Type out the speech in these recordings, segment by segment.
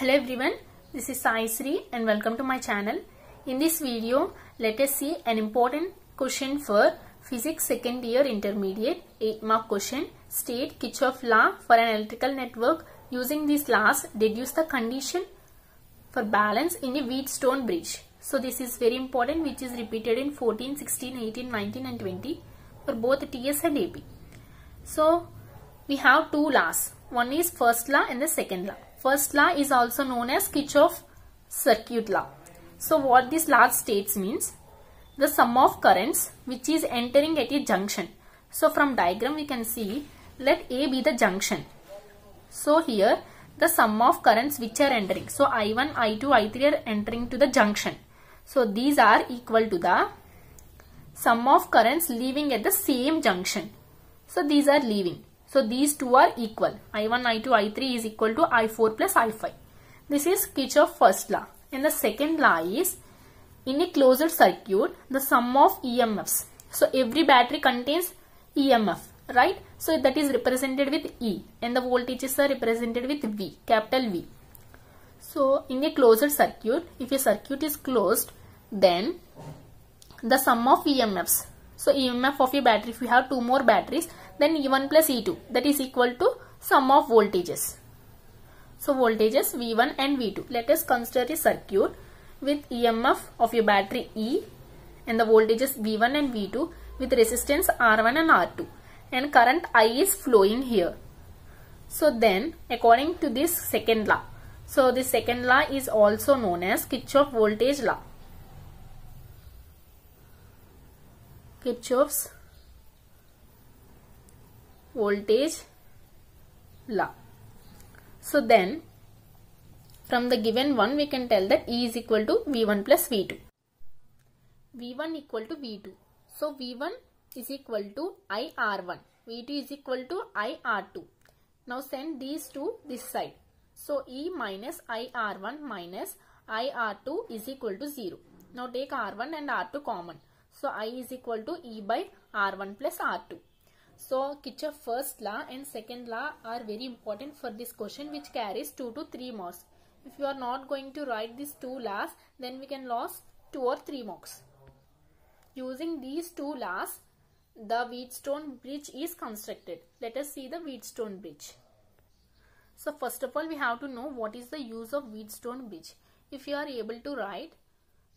Hello everyone, this is Sai Sri and welcome to my channel. In this video, let us see an important question for Physics second year intermediate 8 mark question. State Kirchhoff law for an electrical network. Using this law, deduce the condition for balance in a Wheatstone bridge. So this is very important which is repeated in 14, 16, 18, 19 and 20 for both TS and AP. So we have two laws. One is first law and the second law. First law is also known as Kirchhoff circuit law. So what this law states means the sum of currents which is entering at a junction. So from diagram we can see let A be the junction. So here the sum of currents which are entering. So I1, I2, I3 are entering to the junction. So these are equal to the sum of currents leaving at the same junction. So these are leaving. So these two are equal. I1, I2, I3 is equal to I4 plus I5. This is Kirchhoff's first law. And the second law is in a closed circuit, the sum of EMFs. So every battery contains EMF, right? So that is represented with E and the voltages are represented with V, capital V. So in a closed circuit, if a circuit is closed, then the sum of EMFs. So EMF of a battery, if you have two more batteries, then E1 plus E2 that is equal to sum of voltages. So voltages V1 and V2. Let us consider a circuit with EMF of your battery E and the voltages V1 and V2 with resistance R1 and R2 and current I is flowing here. So then according to this second law. So the second law is also known as Kirchhoff voltage law. Kirchhoff's voltage law. So then from the given one we can tell that E is equal to V1 plus V2. V1 equal to V2. So V1 is equal to IR1. V2 is equal to IR2. Now send these to this side. So E minus IR1 minus IR2 is equal to 0. Now take R1 and R2 common. So I is equal to E by R1 plus R2. So Kirchhoff first law and second law are very important for this question which carries 2 to 3 marks. If you are not going to write these two laws then we can lose 2 or 3 marks. Using these two laws the Wheatstone bridge is constructed. Let us see the Wheatstone bridge. So first of all we have to know what is the use of Wheatstone bridge. If you are able to write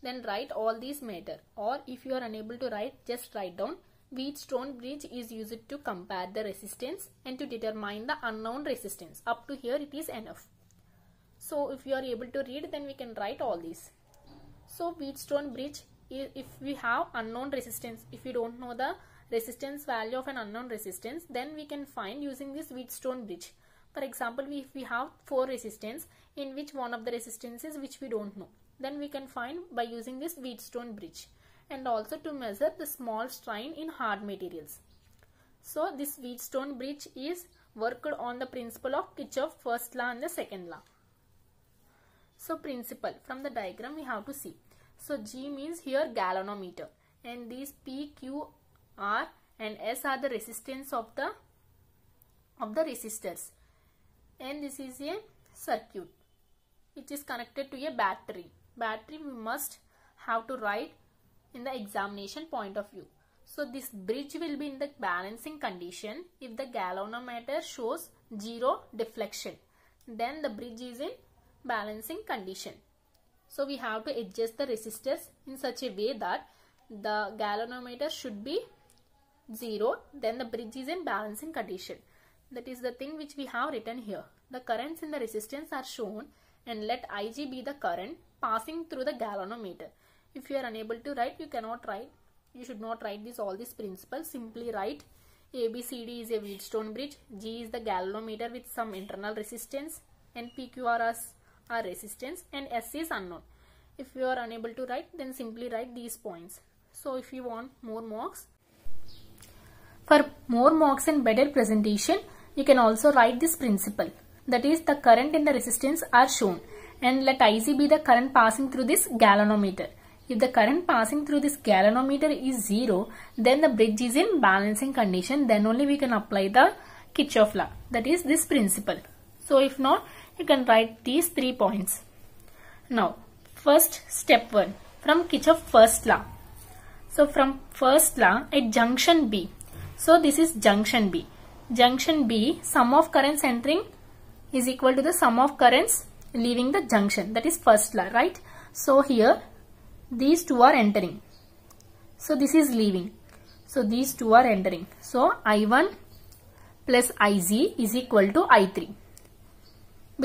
then write all these matter or if you are unable to write just write down Wheatstone bridge is used to compare the resistance and to determine the unknown resistance. Up to here it is enough. So if you are able to read then we can write all these. So Wheatstone bridge if we have unknown resistance, if you don't know the resistance value of an unknown resistance then we can find using this Wheatstone bridge. For example, if we have four resistance in which one of the resistances which we don't know then we can find by using this Wheatstone bridge and also to measure the small strain in hard materials. So this Wheatstone bridge is worked on the principle of Kirchhoff first law and the second law. So principle from the diagram we have to see. So G means here galvanometer and these P, Q, R and S are the resistance of the of the resistors and this is a circuit which is connected to a battery. Battery we must have to write in the examination point of view. So this bridge will be in the balancing condition if the galvanometer shows zero deflection. Then the bridge is in balancing condition. So we have to adjust the resistors in such a way that the galvanometer should be zero. Then the bridge is in balancing condition. That is the thing which we have written here. The currents in the resistance are shown and let Ig be the current passing through the galvanometer. If you are unable to write, you cannot write. You should not write this all these principles. Simply write ABCD is a Wheatstone bridge, G is the galvanometer with some internal resistance, and PQRs are resistance, and S is unknown. If you are unable to write, then simply write these points. So if you want more marks, for more marks and better presentation, you can also write this principle. That is the current and the resistance are shown and let IC be the current passing through this galvanometer. If the current passing through this galvanometer is zero, then the bridge is in balancing condition. Then only we can apply the Kirchhoff law. That is this principle. So if not, you can write these three points. Now, first step one from Kirchhoff first law. So from first law at junction B. So this is junction B. Junction B, sum of currents entering is equal to the sum of currents leaving the junction. That is first law, right? So here these two are entering so this is leaving so these two are entering so i1 plus iz is equal to i3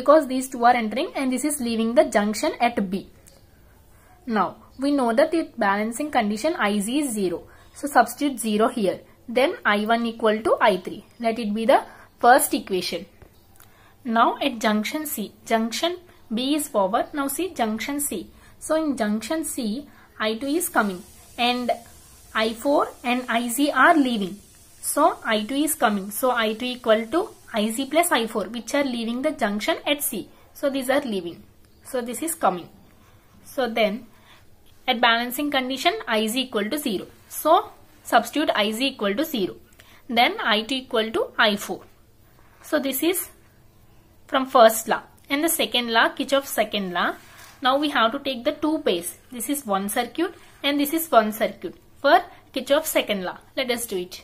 because these two are entering and this is leaving the junction at b now we know that the balancing condition iz is 0 so substitute 0 here then i1 equal to i3 let it be the first equation now at junction c junction b is forward now see junction c so in junction C, I2 is coming and I4 and IZ are leaving. So I2 is coming. So I2 equal to IZ plus I4 which are leaving the junction at C. So these are leaving. So this is coming. So then at balancing condition IZ equal to 0. So substitute IZ equal to 0. Then I2 equal to I4. So this is from first law. And the second law, Kirchhoff's second law. Now we have to take the two pairs. This is one circuit and this is one circuit for Kirchhoff's second law. Let us do it.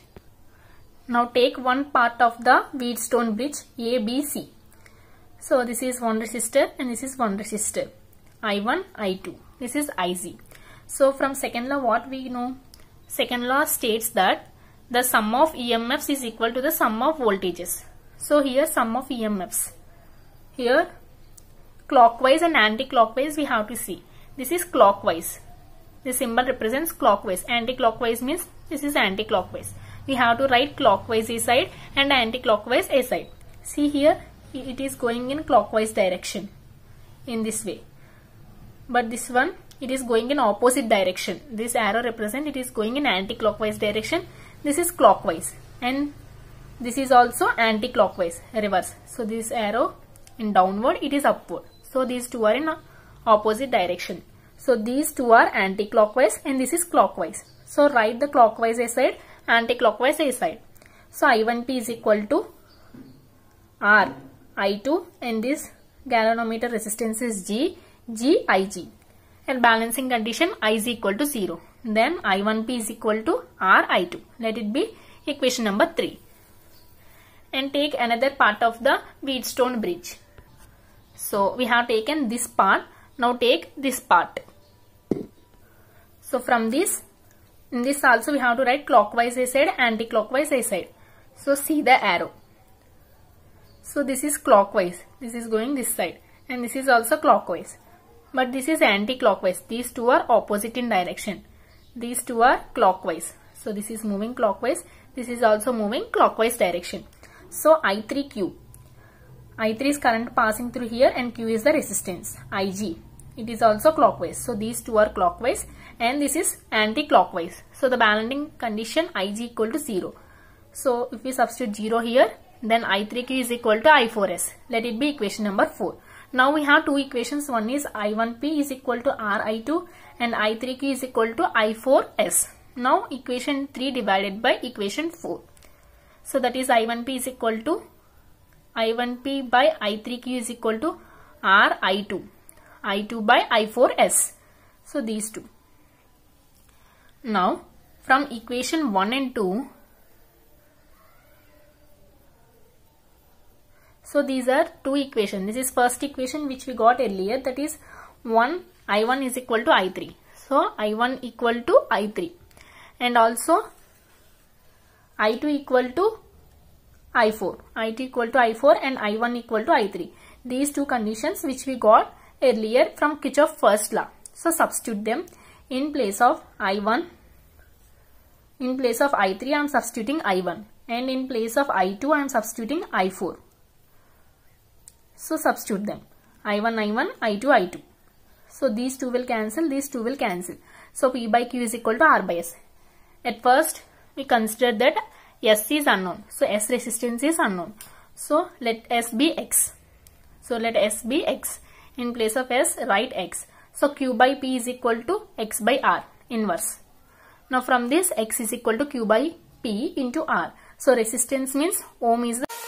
Now take one part of the Wheatstone bridge ABC. So this is one resistor and this is one resistor. I1, I2. This is I z. So from second law what we know? Second law states that the sum of EMFs is equal to the sum of voltages. So here sum of EMFs. Here clockwise and anti-clockwise we have to see. This is clockwise. The symbol represents clockwise. Anti-clockwise means this is anti-clockwise. We have to write clockwise A side and anti-clockwise A side. See here it is going in clockwise direction in this way. But this one it is going in opposite direction. This arrow represents it is going in anti-clockwise direction. This is clockwise and this is also anti-clockwise reverse. So this arrow in downward it is upward. So these two are in opposite direction. So these two are anti-clockwise and this is clockwise. So write the clockwise A side, anti-clockwise A side. So I1P is equal to R, I2 and this galvanometer resistance is G, G, IG. And balancing condition I is equal to 0. Then I1P is equal to R, I2. Let it be equation number 3. And take another part of the Wheatstone bridge. So we have taken this part. Now take this part. So from this, in this also we have to write clockwise I said, anti-clockwise I said. So see the arrow. So this is clockwise. This is going this side. And this is also clockwise. But this is anti-clockwise. These two are opposite in direction. These two are clockwise. So this is moving clockwise. This is also moving clockwise direction. So I3 cube. I3 is current passing through here and Q is the resistance Ig. It is also clockwise. So these two are clockwise and this is anti-clockwise. So the balancing condition Ig equal to 0. So if we substitute 0 here then I3Q is equal to I4S. Let it be equation number 4. Now we have two equations. One is I1P is equal to RI2 and I3Q is equal to I4S. Now equation 3 divided by equation 4. So that is I1P is equal to I1P by I3Q is equal to R I2. I2 by I4S. So these two. Now from equation 1 and 2, so these are two equations. This is first equation which we got earlier that is 1 I1 is equal to I3. So I1 equal to I3 and also I2 equal to I4. I2 equal to I4 and I1 equal to I3. These two conditions which we got earlier from Kirchhoff's first law. So substitute them in place of I1. In place of I3 I am substituting I1 and in place of I2 I am substituting I4. So substitute them. I1, I1, I2, I2. So these two will cancel, these two will cancel. So P by Q is equal to R by S. At first, we consider that S is unknown. So S resistance is unknown. So let S be X. So let S be X. In place of S, write X. So Q by P is equal to X by R inverse. Now from this X is equal to Q by P into R. So resistance means ohm is the